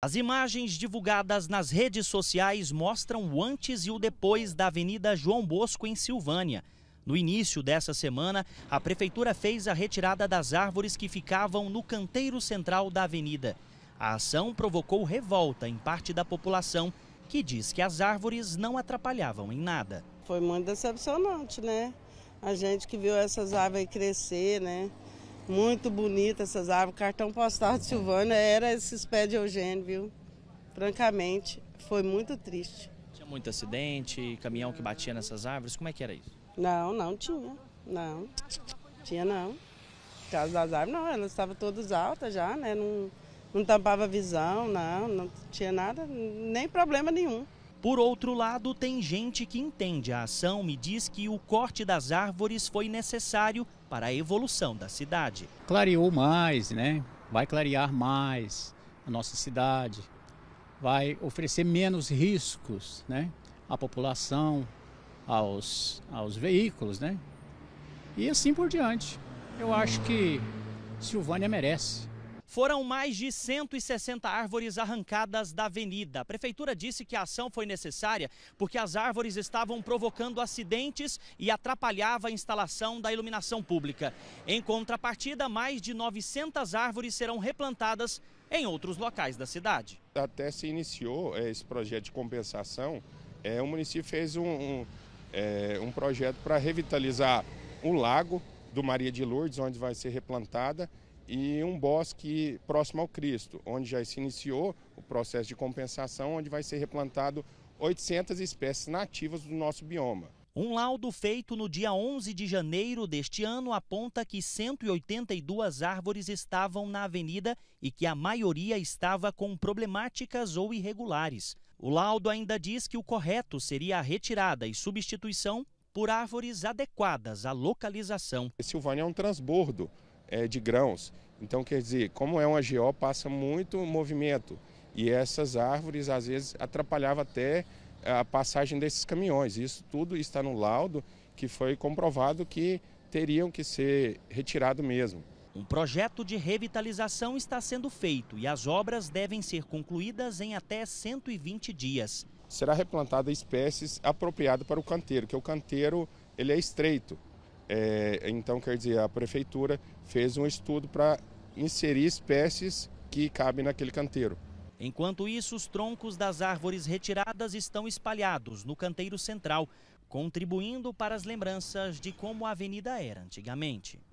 As imagens divulgadas nas redes sociais mostram o antes e o depois da Avenida João Bosco, em Silvânia. No início dessa semana, a prefeitura fez a retirada das árvores que ficavam no canteiro central da avenida. A ação provocou revolta em parte da população, que diz que as árvores não atrapalhavam em nada. Foi muito decepcionante, né? A gente que viu essas árvores crescer, né? Muito bonita essas árvores. O cartão postal de Silvana era esses pés de Eugênio, viu? Francamente, foi muito triste. Tinha muito acidente, caminhão que batia nessas árvores, como é que era isso? Não, não tinha. Não, tinha não. Por causa das árvores, não, elas estavam todas altas já, né? Não, não tampava visão, não, não tinha nada, nem problema nenhum. Por outro lado, tem gente que entende a ação e diz que o corte das árvores foi necessário para a evolução da cidade. Clareou mais, né? Vai clarear mais a nossa cidade, vai oferecer menos riscos, né? À população, aos, aos veículos, né? E assim por diante. Eu acho que Silvânia merece foram mais de 160 árvores arrancadas da avenida. A prefeitura disse que a ação foi necessária porque as árvores estavam provocando acidentes e atrapalhava a instalação da iluminação pública. Em contrapartida, mais de 900 árvores serão replantadas em outros locais da cidade. Até se iniciou é, esse projeto de compensação, é, o município fez um, um, é, um projeto para revitalizar o lago do Maria de Lourdes, onde vai ser replantada, e um bosque próximo ao Cristo, onde já se iniciou o processo de compensação, onde vai ser replantado 800 espécies nativas do nosso bioma. Um laudo feito no dia 11 de janeiro deste ano aponta que 182 árvores estavam na avenida e que a maioria estava com problemáticas ou irregulares. O laudo ainda diz que o correto seria a retirada e substituição por árvores adequadas à localização. Silvânia é um transbordo é, de grãos. Então, quer dizer, como é um AGO, passa muito movimento. E essas árvores, às vezes, atrapalhava até a passagem desses caminhões. Isso tudo está no laudo que foi comprovado que teriam que ser retirado mesmo. Um projeto de revitalização está sendo feito e as obras devem ser concluídas em até 120 dias. Será replantada espécies apropriadas para o canteiro, que o canteiro ele é estreito. É, então, quer dizer, a prefeitura fez um estudo para inserir espécies que cabem naquele canteiro. Enquanto isso, os troncos das árvores retiradas estão espalhados no canteiro central, contribuindo para as lembranças de como a avenida era antigamente.